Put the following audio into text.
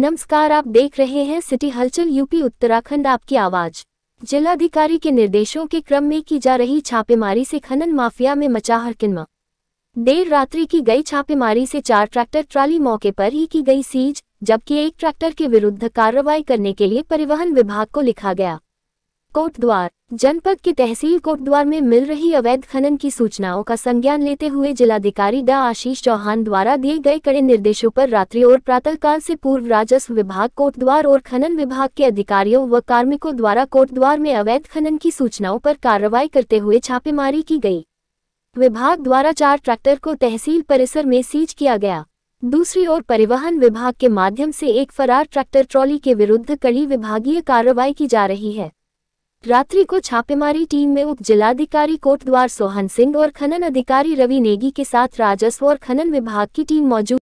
नमस्कार आप देख रहे हैं सिटी हलचल यूपी उत्तराखंड आपकी आवाज जिलाधिकारी के निर्देशों के क्रम में की जा रही छापेमारी से खनन माफिया में मचा हरकिनमा देर रात्रि की गई छापेमारी से चार ट्रैक्टर ट्राली मौके पर ही की गई सीज जबकि एक ट्रैक्टर के विरुद्ध कार्रवाई करने के लिए परिवहन विभाग को लिखा गया कोटद्वार जनपद की तहसील कोटद्वार में मिल रही अवैध खनन की सूचनाओं का संज्ञान लेते हुए जिलाधिकारी डा आशीष चौहान द्वारा दिए गए कड़े निर्देशों पर रात्रि और प्रातःकाल से पूर्व राजस्व विभाग कोटद्वार और खनन विभाग के अधिकारियों व कार्मिकों द्वारा कोटद्वार में अवैध खनन की सूचनाओं पर कार्रवाई करते हुए छापेमारी की गयी विभाग द्वारा चार ट्रैक्टर को तहसील परिसर में सीज किया गया दूसरी ओर परिवहन विभाग के माध्यम से एक फरार ट्रैक्टर ट्रॉली के विरुद्ध कड़ी विभागीय कार्रवाई की जा रही है रात्रि को छापेमारी टीम में उप जिलाधिकारी कोटद्वार सोहन सिंह और खनन अधिकारी रवि नेगी के साथ राजस्व और खनन विभाग की टीम मौजूद